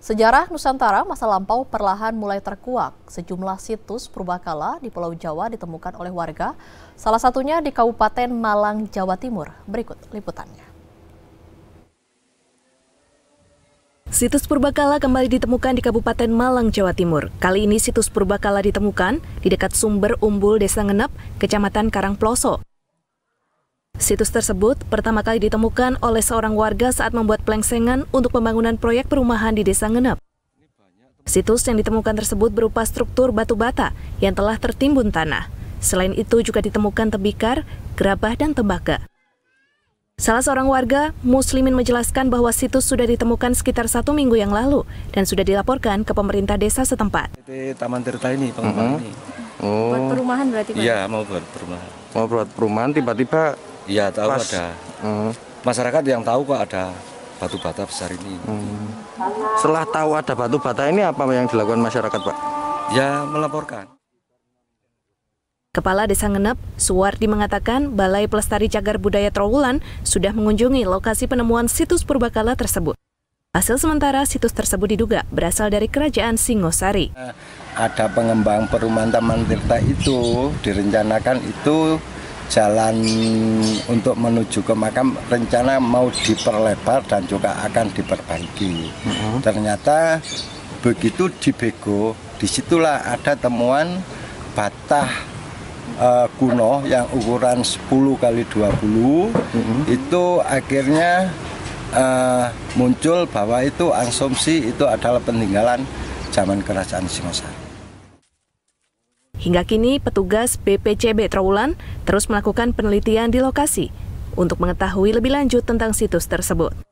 Sejarah Nusantara masa lampau perlahan mulai terkuak. Sejumlah situs purbakala di Pulau Jawa ditemukan oleh warga, salah satunya di Kabupaten Malang, Jawa Timur. Berikut liputannya. Situs purbakala kembali ditemukan di Kabupaten Malang, Jawa Timur. Kali ini situs purbakala ditemukan di dekat sumber Umbul Desa Ngenep, Kecamatan Karangploso. Situs tersebut pertama kali ditemukan oleh seorang warga saat membuat pelengsengan untuk pembangunan proyek perumahan di Desa Ngenep. Situs yang ditemukan tersebut berupa struktur batu bata yang telah tertimbun tanah. Selain itu juga ditemukan tebikar, gerabah, dan tembaga. Salah seorang warga, Muslimin menjelaskan bahwa situs sudah ditemukan sekitar satu minggu yang lalu dan sudah dilaporkan ke pemerintah desa setempat. Taman Tirta ini, pengembangan mm-hmm. ini. Oh. Buat perumahan berarti? Iya, mau buat perumahan. Mau buat perumahan, tiba-tiba Iya tahu Pas, ada. Hmm. Masyarakat yang tahu kok ada batu bata besar ini. Hmm. Setelah tahu ada batu bata ini apa yang dilakukan masyarakat Pak? Ya melaporkan. Kepala Desa Ngenep, Suwardi mengatakan Balai Pelestari Cagar Budaya Trowulan sudah mengunjungi lokasi penemuan situs purbakala tersebut. Hasil sementara, situs tersebut diduga berasal dari kerajaan Singosari. Ada pengembang perumahan Taman Tirta itu, direncanakan itu jalan untuk menuju ke makam rencana mau diperlebar dan juga akan diperbaiki. Uh mm-hmm. -huh. Ternyata begitu di Bego, disitulah ada temuan batah uh, kuno yang ukuran 10 kali 20 uh -huh. itu akhirnya uh, muncul bahwa itu asumsi itu adalah peninggalan zaman kerajaan Singosari. Hingga kini, petugas BPCB Trawulan terus melakukan penelitian di lokasi untuk mengetahui lebih lanjut tentang situs tersebut.